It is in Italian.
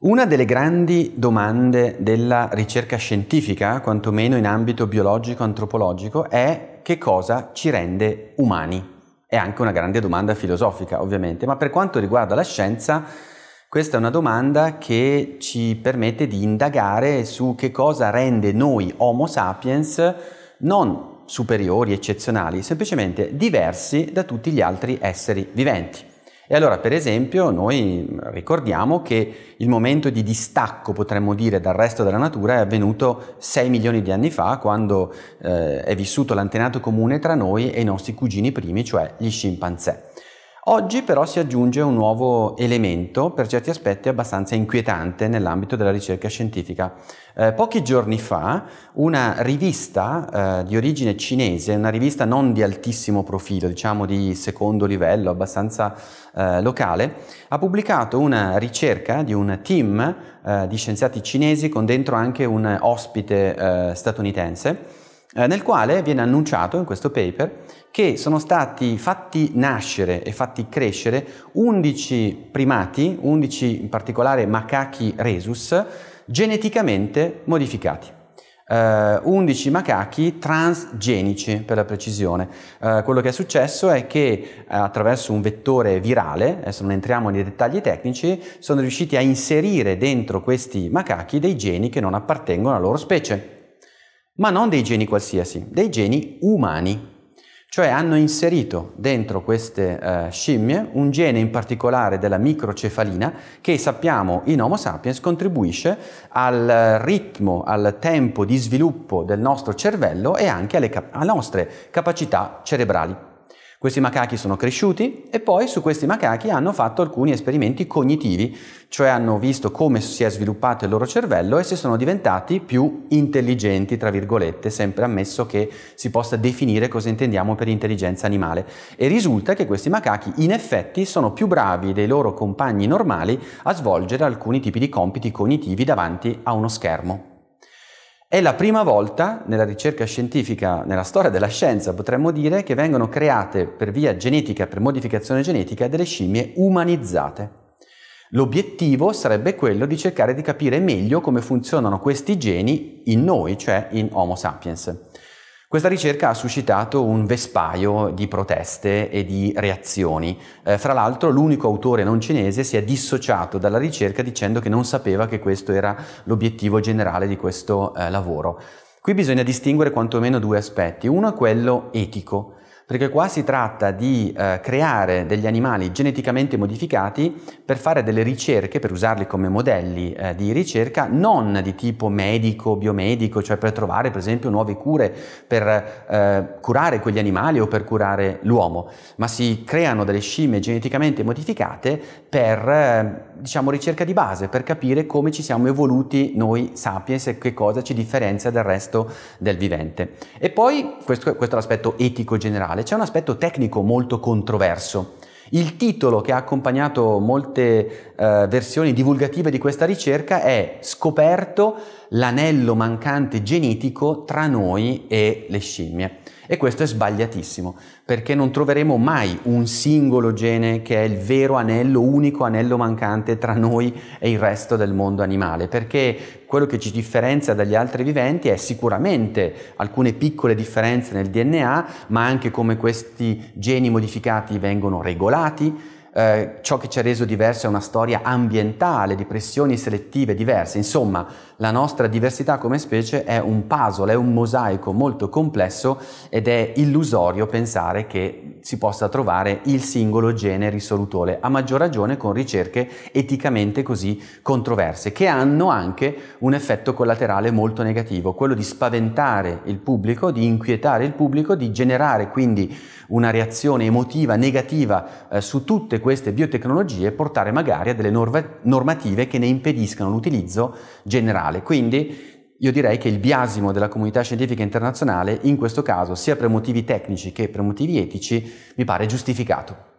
Una delle grandi domande della ricerca scientifica, quantomeno in ambito biologico-antropologico, è che cosa ci rende umani. È anche una grande domanda filosofica, ovviamente, ma per quanto riguarda la scienza, questa è una domanda che ci permette di indagare su che cosa rende noi Homo sapiens non superiori, eccezionali, semplicemente diversi da tutti gli altri esseri viventi. E allora, per esempio, noi mm, ricordiamo che il momento di distacco, potremmo dire, dal resto della natura è avvenuto 6 milioni di anni fa, quando eh, è vissuto l'antenato comune tra noi e i nostri cugini primi, cioè gli scimpanzé. Oggi però si aggiunge un nuovo elemento, per certi aspetti abbastanza inquietante nell'ambito della ricerca scientifica. Eh, pochi giorni fa una rivista eh, di origine cinese, una rivista non di altissimo profilo, diciamo di secondo livello, abbastanza eh, locale, ha pubblicato una ricerca di un team eh, di scienziati cinesi con dentro anche un ospite eh, statunitense eh, nel quale viene annunciato in questo paper che sono stati fatti nascere e fatti crescere 11 primati, 11 in particolare macachi rhesus, geneticamente modificati. Uh, eh, 11 macachi transgenici per la precisione. Uh, quello che è successo è che uh, attraverso un vettore virale, adesso non entriamo nei dettagli tecnici, sono riusciti a inserire dentro questi macachi dei geni che non appartengono alla loro specie ma non dei geni qualsiasi, dei geni umani. Cioè hanno inserito dentro queste eh, scimmie un gene in particolare della microcefalina che sappiamo in Homo sapiens contribuisce al ritmo, al tempo di sviluppo del nostro cervello e anche alle, cap- alle nostre capacità cerebrali. Questi macachi sono cresciuti e poi su questi macachi hanno fatto alcuni esperimenti cognitivi, cioè hanno visto come si è sviluppato il loro cervello e se sono diventati più intelligenti, tra virgolette, sempre ammesso che si possa definire cosa intendiamo per intelligenza animale. E risulta che questi macachi in effetti sono più bravi dei loro compagni normali a svolgere alcuni tipi di compiti cognitivi davanti a uno schermo. È la prima volta nella ricerca scientifica, nella storia della scienza potremmo dire, che vengono create per via genetica, per modificazione genetica, delle scimmie umanizzate. L'obiettivo sarebbe quello di cercare di capire meglio come funzionano questi geni in noi, cioè in Homo sapiens. Questa ricerca ha suscitato un vespaio di proteste e di reazioni. Eh, fra l'altro l'unico autore non cinese si è dissociato dalla ricerca dicendo che non sapeva che questo era l'obiettivo generale di questo eh, lavoro. Qui bisogna distinguere quantomeno due aspetti. Uno è quello etico perché qua si tratta di eh, creare degli animali geneticamente modificati per fare delle ricerche, per usarli come modelli eh, di ricerca, non di tipo medico, biomedico, cioè per trovare per esempio nuove cure per eh, curare quegli animali o per curare l'uomo, ma si creano delle scime geneticamente modificate per eh, diciamo ricerca di base, per capire come ci siamo evoluti noi sapiens e che cosa ci differenzia dal resto del vivente. E poi questo, questo è l'aspetto etico generale c'è un aspetto tecnico molto controverso il titolo che ha accompagnato molte eh, versioni divulgative di questa ricerca è Scoperto l'anello mancante genetico tra noi e le scimmie. E questo è sbagliatissimo, perché non troveremo mai un singolo gene che è il vero anello, unico anello mancante tra noi e il resto del mondo animale, perché quello che ci differenzia dagli altri viventi è sicuramente alcune piccole differenze nel DNA, ma anche come questi geni modificati vengono regolati regolati eh, ciò che ci ha reso diverso è una storia ambientale, di pressioni selettive diverse. Insomma, la nostra diversità come specie è un puzzle, è un mosaico molto complesso ed è illusorio pensare che si possa trovare il singolo gene risolutore, a maggior ragione con ricerche eticamente così controverse, che hanno anche un effetto collaterale molto negativo, quello di spaventare il pubblico, di inquietare il pubblico, di generare quindi una reazione emotiva negativa eh, su tutte queste biotecnologie portare magari a delle normative che ne impediscano l'utilizzo generale. Quindi io direi che il biasimo della comunità scientifica internazionale, in questo caso, sia per motivi tecnici che per motivi etici, mi pare giustificato.